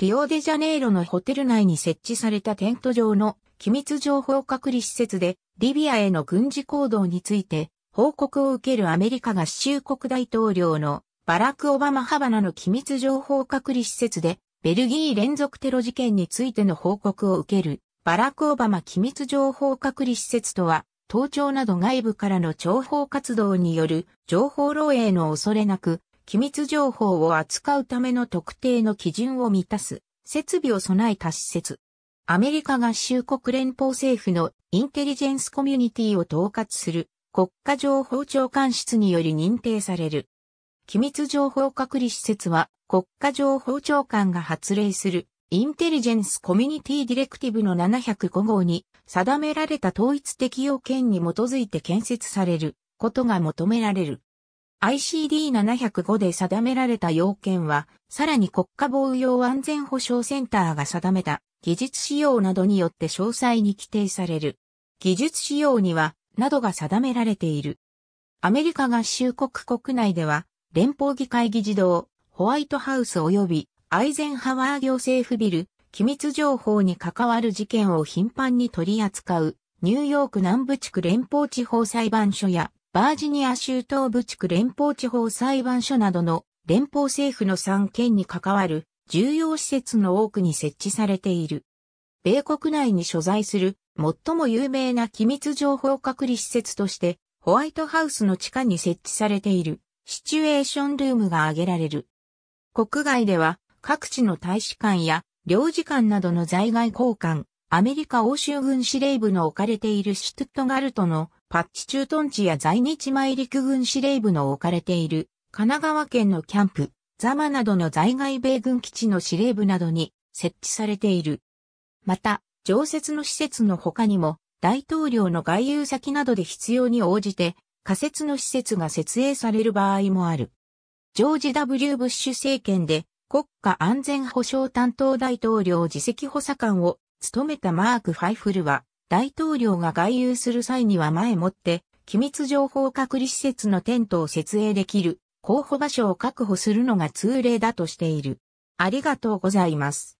リオデジャネイロのホテル内に設置されたテント上の機密情報隔離施設でリビアへの軍事行動について報告を受けるアメリカ合衆国大統領のバラク・オバマ・ハバナの機密情報隔離施設でベルギー連続テロ事件についての報告を受けるバラク・オバマ機密情報隔離施設とは盗聴など外部からの諜報活動による情報漏洩の恐れなく機密情報を扱うための特定の基準を満たす設備を備えた施設。アメリカ合衆国連邦政府のインテリジェンスコミュニティを統括する国家情報長官室により認定される。機密情報隔離施設は国家情報長官が発令するインテリジェンスコミュニティディレクティブの705号に定められた統一的要件に基づいて建設されることが求められる。ICD705 で定められた要件は、さらに国家防衛用安全保障センターが定めた技術使用などによって詳細に規定される。技術使用には、などが定められている。アメリカ合衆国国内では、連邦議会議事堂、ホワイトハウス及びアイゼンハワー行政府ビル、機密情報に関わる事件を頻繁に取り扱う、ニューヨーク南部地区連邦地方裁判所やバージニア州東部地区連邦地方裁判所などの連邦政府の3県に関わる重要施設の多くに設置されている。米国内に所在する最も有名な機密情報隔離施設としてホワイトハウスの地下に設置されているシチュエーションルームが挙げられる。国外では各地の大使館や領事館などの在外交換、アメリカ欧州軍司令部の置かれているシュトットガルトのパッチ駐屯地や在日米陸軍司令部の置かれている神奈川県のキャンプ、ザマなどの在外米軍基地の司令部などに設置されている。また、常設の施設の他にも、大統領の外遊先などで必要に応じて、仮設の施設が設営される場合もある。ジョージ・ W・ ブッシュ政権で国家安全保障担当大統領自席補佐官を務めたマーク・ファイフルは、大統領が外遊する際には前もって、機密情報隔離施設のテントを設営できる、候補場所を確保するのが通例だとしている。ありがとうございます。